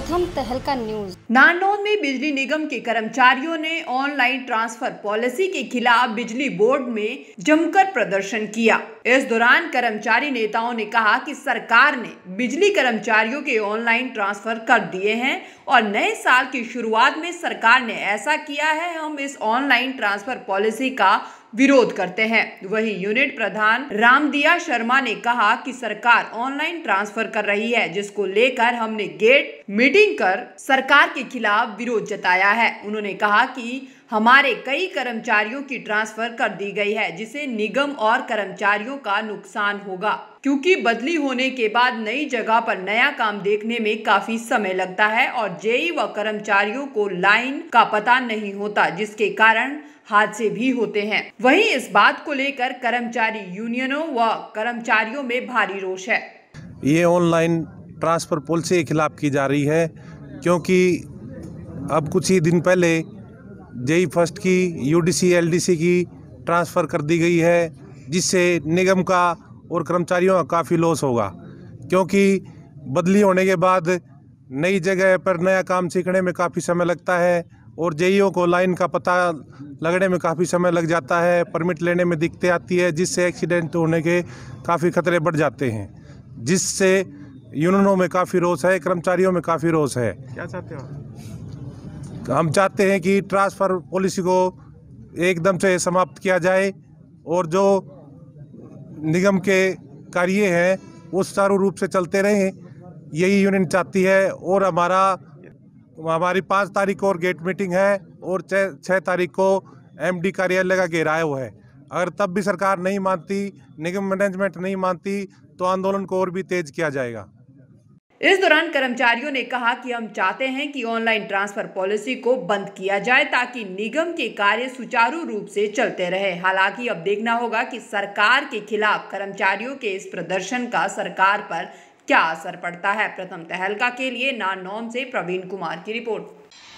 प्रथम तहलका न्यूज नारनौद में बिजली निगम के कर्मचारियों ने ऑनलाइन ट्रांसफर पॉलिसी के खिलाफ बिजली बोर्ड में जमकर प्रदर्शन किया इस दौरान कर्मचारी नेताओं ने कहा कि सरकार ने बिजली कर्मचारियों के ऑनलाइन ट्रांसफर कर दिए हैं और नए साल की शुरुआत में सरकार ने ऐसा किया है हम इस ऑनलाइन ट्रांसफर पॉलिसी का विरोध करते हैं वहीं यूनिट प्रधान रामदिया शर्मा ने कहा कि सरकार ऑनलाइन ट्रांसफर कर रही है जिसको लेकर हमने गेट मीटिंग कर सरकार के खिलाफ विरोध जताया है उन्होंने कहा कि हमारे कई कर्मचारियों की ट्रांसफर कर दी गई है जिसे निगम और कर्मचारियों का नुकसान होगा क्योंकि बदली होने के बाद नई जगह पर नया काम देखने में काफी समय लगता है और जेई व कर्मचारियों को लाइन का पता नहीं होता जिसके कारण हादसे भी होते हैं वहीं इस बात को लेकर कर्मचारी यूनियनों व कर्मचारियों में भारी रोष है ये ऑनलाइन ट्रांसफर पॉलिसी के खिलाफ की जा रही है क्योंकि अब कुछ ही दिन पहले जेई फर्स्ट की यूडीसी एलडीसी की ट्रांसफ़र कर दी गई है जिससे निगम का और कर्मचारियों का काफ़ी लॉस होगा क्योंकि बदली होने के बाद नई जगह पर नया काम सीखने में काफ़ी समय लगता है और जेईओ को लाइन का पता लगने में काफ़ी समय लग जाता है परमिट लेने में दिक्कतें आती है जिससे एक्सीडेंट होने के काफ़ी खतरे बढ़ जाते हैं जिससे यूनियनों में काफ़ी रोष है कर्मचारियों में काफ़ी रोष है क्या चाहते हो हम चाहते हैं कि ट्रांसफ़र पॉलिसी को एकदम से समाप्त किया जाए और जो निगम के कार्य हैं वो सुचारू रूप से चलते रहें यही यूनियन चाहती है और हमारा हमारी पाँच तारीख को और गेट मीटिंग है और छः छः तारीख को एमडी कार्यालय का हुआ है अगर तब भी सरकार नहीं मानती निगम मैनेजमेंट नहीं मानती तो आंदोलन को और भी तेज़ किया जाएगा इस दौरान कर्मचारियों ने कहा कि हम चाहते हैं कि ऑनलाइन ट्रांसफर पॉलिसी को बंद किया जाए ताकि निगम के कार्य सुचारू रूप से चलते रहे हालांकि अब देखना होगा कि सरकार के खिलाफ कर्मचारियों के इस प्रदर्शन का सरकार पर क्या असर पड़ता है प्रथम तहलका के लिए नानौम से प्रवीण कुमार की रिपोर्ट